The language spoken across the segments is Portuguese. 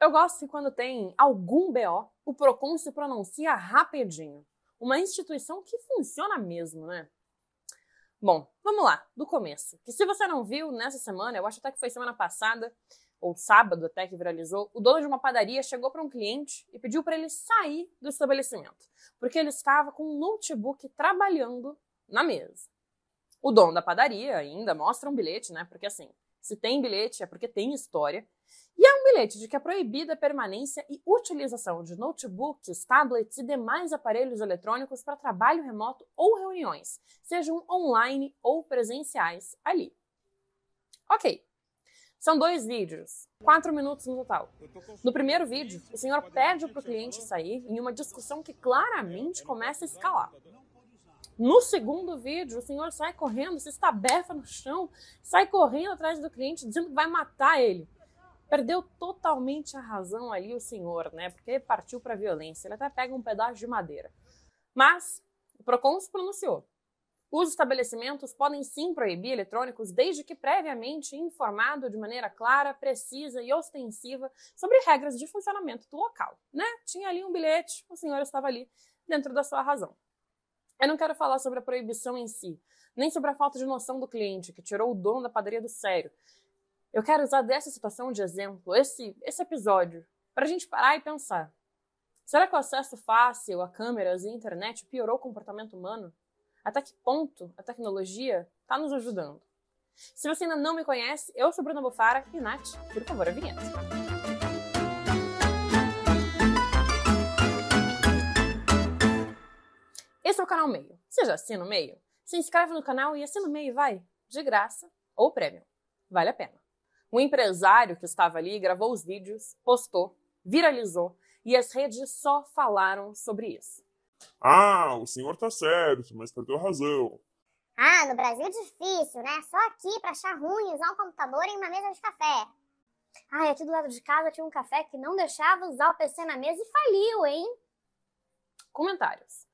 Eu gosto que assim quando tem algum BO, o Procon se pronuncia rapidinho. Uma instituição que funciona mesmo, né? Bom, vamos lá, do começo. Que se você não viu, nessa semana, eu acho até que foi semana passada, ou sábado até que viralizou, o dono de uma padaria chegou para um cliente e pediu para ele sair do estabelecimento, porque ele estava com um notebook trabalhando na mesa. O dono da padaria ainda mostra um bilhete, né? Porque assim, se tem bilhete, é porque tem história. E é um bilhete de que é proibida a permanência e utilização de notebooks, tablets e demais aparelhos eletrônicos para trabalho remoto ou reuniões, sejam online ou presenciais ali. Ok, são dois vídeos, quatro minutos no total. No primeiro vídeo, o senhor pede para o cliente sair em uma discussão que claramente começa a escalar. No segundo vídeo, o senhor sai correndo, se estabefa no chão, sai correndo atrás do cliente dizendo que vai matar ele. Perdeu totalmente a razão ali o senhor, né? Porque ele partiu para violência. Ele até pega um pedaço de madeira. Mas o Procon se pronunciou. Os estabelecimentos podem sim proibir eletrônicos desde que previamente informado de maneira clara, precisa e ostensiva sobre regras de funcionamento do local, né? Tinha ali um bilhete, o senhor estava ali dentro da sua razão. Eu não quero falar sobre a proibição em si, nem sobre a falta de noção do cliente que tirou o dono da padaria do sério. Eu quero usar dessa situação de exemplo, esse, esse episódio, para a gente parar e pensar. Será que o acesso fácil a câmeras e internet piorou o comportamento humano? Até que ponto a tecnologia está nos ajudando? Se você ainda não me conhece, eu sou Bruna Bufara e Nath, por favor, a vinheta. Esse é o canal Meio. Você já assina o Meio? Se inscreve no canal e assina o Meio, vai! De graça ou prêmio. Vale a pena. O empresário que estava ali gravou os vídeos, postou, viralizou e as redes só falaram sobre isso. Ah, o senhor tá certo, mas perdeu a razão. Ah, no Brasil é difícil, né? Só aqui pra achar ruim usar um computador em uma mesa de café. Ah, aqui do lado de casa tinha um café que não deixava usar o PC na mesa e faliu, hein? Comentários.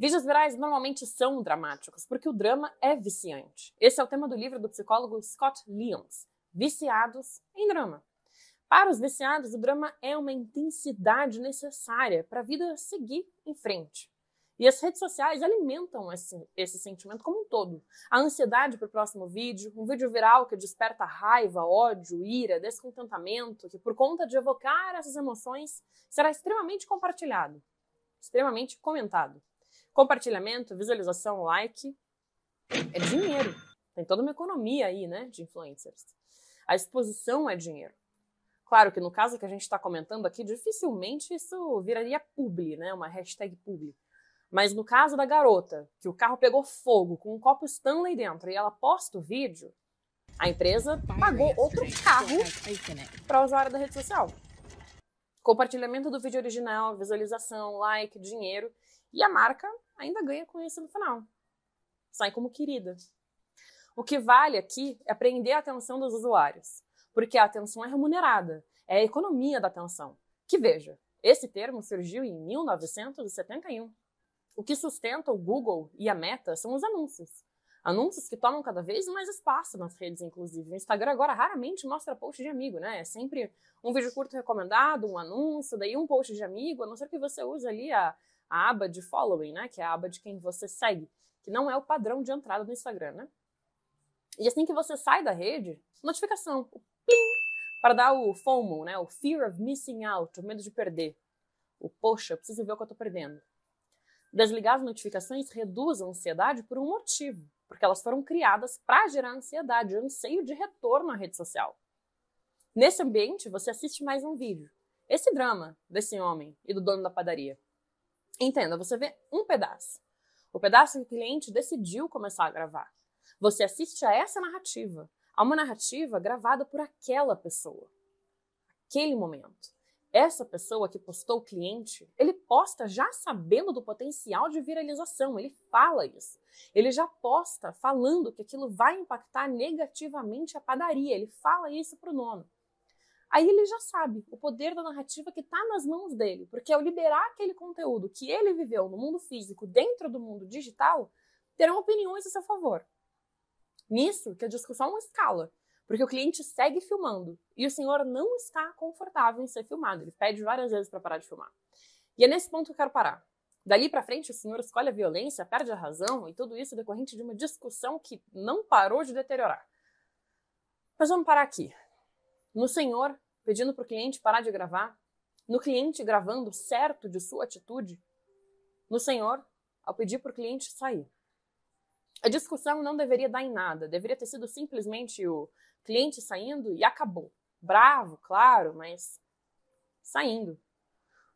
Vídeos virais normalmente são dramáticos, porque o drama é viciante. Esse é o tema do livro do psicólogo Scott Lyons, Viciados em Drama. Para os viciados, o drama é uma intensidade necessária para a vida seguir em frente. E as redes sociais alimentam esse, esse sentimento como um todo. A ansiedade para o próximo vídeo, um vídeo viral que desperta raiva, ódio, ira, descontentamento, que por conta de evocar essas emoções será extremamente compartilhado, extremamente comentado. Compartilhamento, visualização, like. É dinheiro. Tem toda uma economia aí, né, de influencers. A exposição é dinheiro. Claro que no caso que a gente está comentando aqui, dificilmente isso viraria publi, né? Uma hashtag publi. Mas no caso da garota, que o carro pegou fogo com um copo Stanley dentro e ela posta o vídeo, a empresa pagou outro carro para usuário da rede social. Compartilhamento do vídeo original, visualização, like, dinheiro. E a marca ainda ganha com isso no final. Sai como querida. O que vale aqui é prender a atenção dos usuários, porque a atenção é remunerada, é a economia da atenção. Que veja, esse termo surgiu em 1971. O que sustenta o Google e a Meta são os anúncios. Anúncios que tomam cada vez mais espaço nas redes, inclusive. O Instagram agora raramente mostra post de amigo, né? É sempre um vídeo curto recomendado, um anúncio, daí um post de amigo, a não ser que você use ali a, a aba de following, né? Que é a aba de quem você segue, que não é o padrão de entrada no Instagram, né? E assim que você sai da rede, notificação, o plim, para dar o FOMO, né? O fear of missing out, o medo de perder. O poxa, eu preciso ver o que eu tô perdendo. Desligar as notificações reduz a ansiedade por um motivo, porque elas foram criadas para gerar ansiedade, o anseio de retorno à rede social. Nesse ambiente, você assiste mais um vídeo. Esse drama desse homem e do dono da padaria. Entenda, você vê um pedaço. O pedaço que o cliente decidiu começar a gravar. Você assiste a essa narrativa, a uma narrativa gravada por aquela pessoa. Aquele momento. Essa pessoa que postou o cliente, ele posta já sabendo do potencial de viralização, ele fala isso. Ele já posta falando que aquilo vai impactar negativamente a padaria, ele fala isso para o nono aí ele já sabe o poder da narrativa que está nas mãos dele, porque ao liberar aquele conteúdo que ele viveu no mundo físico dentro do mundo digital, terão opiniões a seu favor. Nisso que a discussão escala, porque o cliente segue filmando e o senhor não está confortável em ser filmado, ele pede várias vezes para parar de filmar. E é nesse ponto que eu quero parar. Dali para frente, o senhor escolhe a violência, perde a razão e tudo isso decorrente de uma discussão que não parou de deteriorar. Mas vamos parar aqui no senhor pedindo para o cliente parar de gravar, no cliente gravando certo de sua atitude, no senhor ao pedir para o cliente sair. A discussão não deveria dar em nada, deveria ter sido simplesmente o cliente saindo e acabou. Bravo, claro, mas saindo.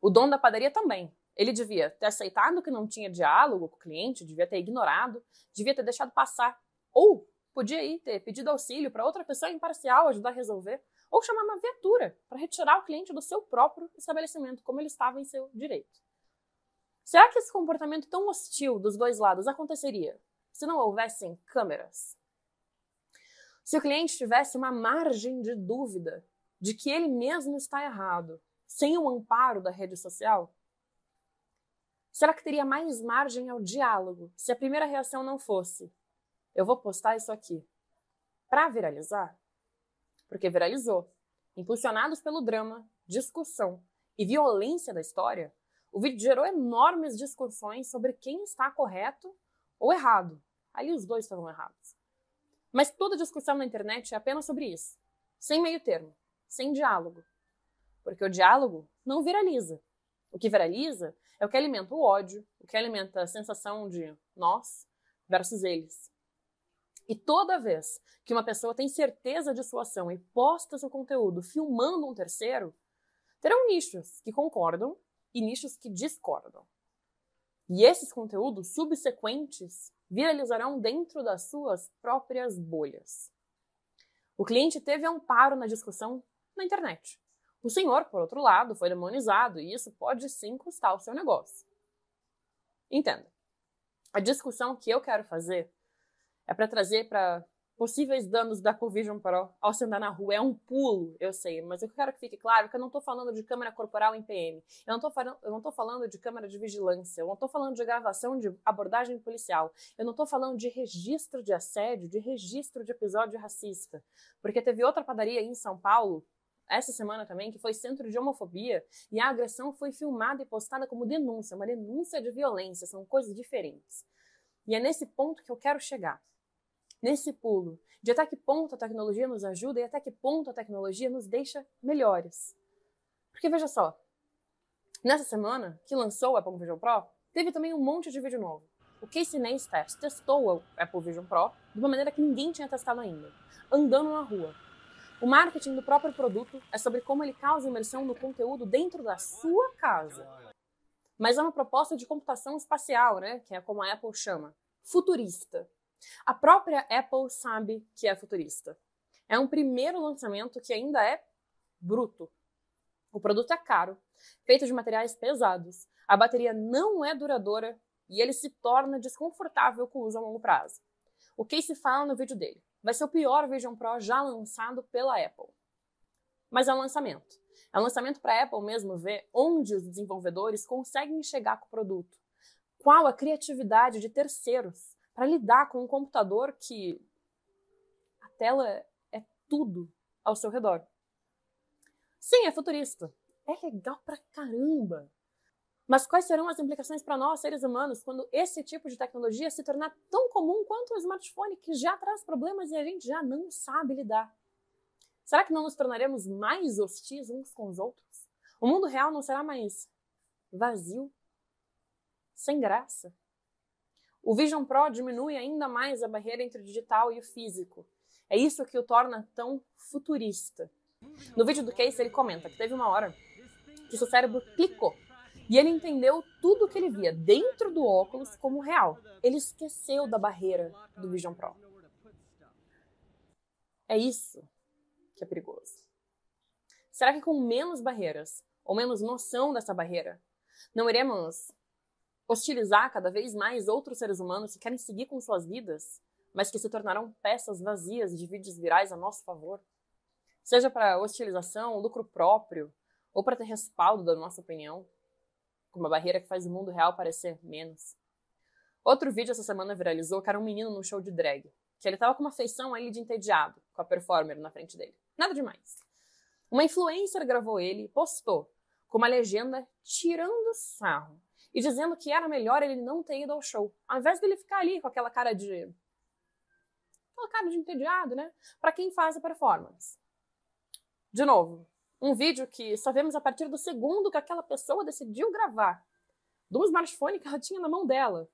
O dono da padaria também. Ele devia ter aceitado que não tinha diálogo com o cliente, devia ter ignorado, devia ter deixado passar. Ou podia ir ter pedido auxílio para outra pessoa imparcial ajudar a resolver ou chamar uma viatura para retirar o cliente do seu próprio estabelecimento, como ele estava em seu direito. Será que esse comportamento tão hostil dos dois lados aconteceria se não houvessem câmeras? Se o cliente tivesse uma margem de dúvida de que ele mesmo está errado, sem o amparo da rede social? Será que teria mais margem ao diálogo se a primeira reação não fosse: eu vou postar isso aqui para viralizar? porque viralizou. Impulsionados pelo drama, discussão e violência da história, o vídeo gerou enormes discussões sobre quem está correto ou errado. Aí os dois estavam errados. Mas toda discussão na internet é apenas sobre isso, sem meio termo, sem diálogo. Porque o diálogo não viraliza. O que viraliza é o que alimenta o ódio, o que alimenta a sensação de nós versus eles. E toda vez que uma pessoa tem certeza de sua ação e posta seu conteúdo filmando um terceiro, terão nichos que concordam e nichos que discordam. E esses conteúdos subsequentes viralizarão dentro das suas próprias bolhas. O cliente teve amparo na discussão na internet. O senhor, por outro lado, foi demonizado e isso pode sim custar o seu negócio. Entenda. A discussão que eu quero fazer é para trazer para possíveis danos da Covid Pro ao se andar na rua. É um pulo, eu sei, mas eu quero que fique claro que eu não estou falando de câmera corporal em PM, eu não estou falando de câmera de vigilância, eu não estou falando de gravação de abordagem policial, eu não estou falando de registro de assédio, de registro de episódio racista. Porque teve outra padaria aí em São Paulo essa semana também, que foi centro de homofobia, e a agressão foi filmada e postada como denúncia, uma denúncia de violência, são coisas diferentes. E é nesse ponto que eu quero chegar nesse pulo de até que ponto a tecnologia nos ajuda e até que ponto a tecnologia nos deixa melhores. Porque veja só, nessa semana que lançou o Apple Vision Pro, teve também um monte de vídeo novo. O Casey Neistat testou o Apple Vision Pro de uma maneira que ninguém tinha testado ainda, andando na rua. O marketing do próprio produto é sobre como ele causa imersão no conteúdo dentro da sua casa. Mas é uma proposta de computação espacial, né, que é como a Apple chama, futurista, a própria Apple sabe que é futurista. É um primeiro lançamento que ainda é bruto. O produto é caro, feito de materiais pesados, a bateria não é duradoura e ele se torna desconfortável com o uso a longo prazo. O que se fala no vídeo dele? Vai ser o pior Vision Pro já lançado pela Apple. Mas é um lançamento. É um lançamento para a Apple mesmo ver onde os desenvolvedores conseguem chegar com o produto. Qual a criatividade de terceiros para lidar com um computador que a tela é tudo ao seu redor. Sim, é futurista. É legal pra caramba. Mas quais serão as implicações para nós, seres humanos, quando esse tipo de tecnologia se tornar tão comum quanto o smartphone, que já traz problemas e a gente já não sabe lidar? Será que não nos tornaremos mais hostis uns com os outros? O mundo real não será mais vazio, sem graça, o Vision Pro diminui ainda mais a barreira entre o digital e o físico. É isso que o torna tão futurista. No vídeo do Case, ele comenta que teve uma hora que seu cérebro clicou e ele entendeu tudo o que ele via dentro do óculos como real. Ele esqueceu da barreira do Vision Pro. É isso que é perigoso. Será que com menos barreiras, ou menos noção dessa barreira, não iremos hostilizar cada vez mais outros seres humanos que querem seguir com suas vidas, mas que se tornarão peças vazias de vídeos virais a nosso favor? Seja para hostilização, lucro próprio, ou para ter respaldo da nossa opinião, com uma barreira que faz o mundo real parecer menos. Outro vídeo essa semana viralizou que era um menino num show de drag, que ele estava com uma feição ali de entediado, com a performer na frente dele. Nada demais. Uma influencer gravou ele e postou, com uma legenda tirando sarro e dizendo que era melhor ele não ter ido ao show. Ao invés dele ficar ali com aquela cara de. aquela cara de entediado, né? Para quem faz a performance. De novo, um vídeo que só vemos a partir do segundo que aquela pessoa decidiu gravar, do smartphone que ela tinha na mão dela.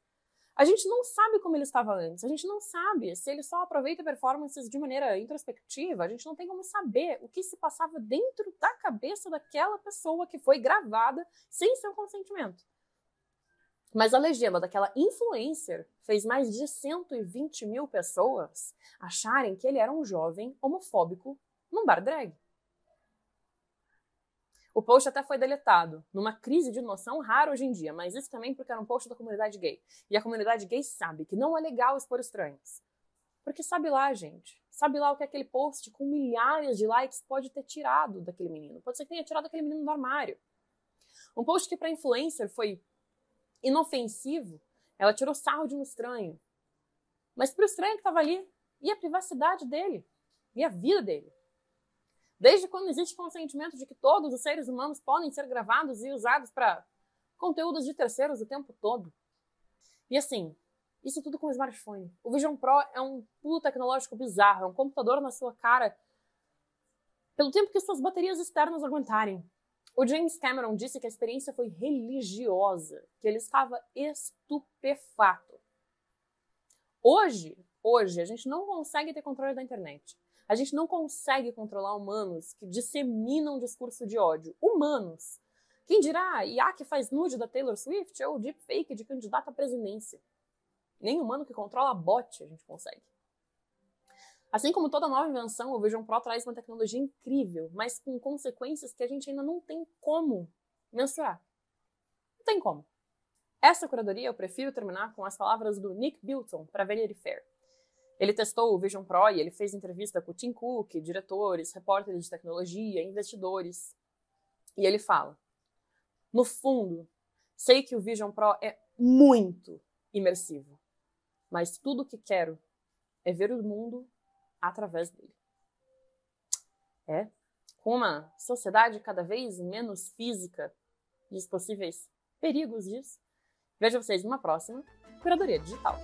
A gente não sabe como ele estava antes, a gente não sabe se ele só aproveita performances de maneira introspectiva, a gente não tem como saber o que se passava dentro da cabeça daquela pessoa que foi gravada sem seu consentimento. Mas a legenda daquela influencer fez mais de 120 mil pessoas acharem que ele era um jovem homofóbico num bar drag. O post até foi deletado, numa crise de noção rara hoje em dia, mas isso também porque era um post da comunidade gay. E a comunidade gay sabe que não é legal expor estranhos. Porque sabe lá, gente, sabe lá o que aquele post com milhares de likes pode ter tirado daquele menino. Pode ser que tenha tirado aquele menino do armário. Um post que para influencer foi inofensivo, ela tirou sarro de um estranho. Mas para o estranho que estava ali, e a privacidade dele, e a vida dele. Desde quando existe consentimento de que todos os seres humanos podem ser gravados e usados para conteúdos de terceiros o tempo todo. E assim, isso tudo com o smartphone. O Vision Pro é um pulo tecnológico bizarro, é um computador na sua cara pelo tempo que suas baterias externas aguentarem. O James Cameron disse que a experiência foi religiosa, que ele estava estupefato. Hoje, hoje, a gente não consegue ter controle da internet. A gente não consegue controlar humanos que disseminam discurso de ódio. Humanos. Quem dirá IA que faz nude da Taylor Swift é ou deepfake de candidata à presidência? Nem humano que controla bot a gente consegue. Assim como toda nova invenção, o Vision Pro traz uma tecnologia incrível, mas com consequências que a gente ainda não tem como mensurar. Não tem como. Essa curadoria eu prefiro terminar com as palavras do Nick Bilton para Vanity Fair. Ele testou o Vision Pro e ele fez entrevista com o Tim Cook, diretores, repórteres de tecnologia, investidores. E ele fala: No fundo, sei que o Vision Pro é muito imersivo, mas tudo o que quero é ver o mundo através dele. É, com uma sociedade cada vez menos física e os possíveis perigos disso, vejo vocês numa próxima Curadoria Digital.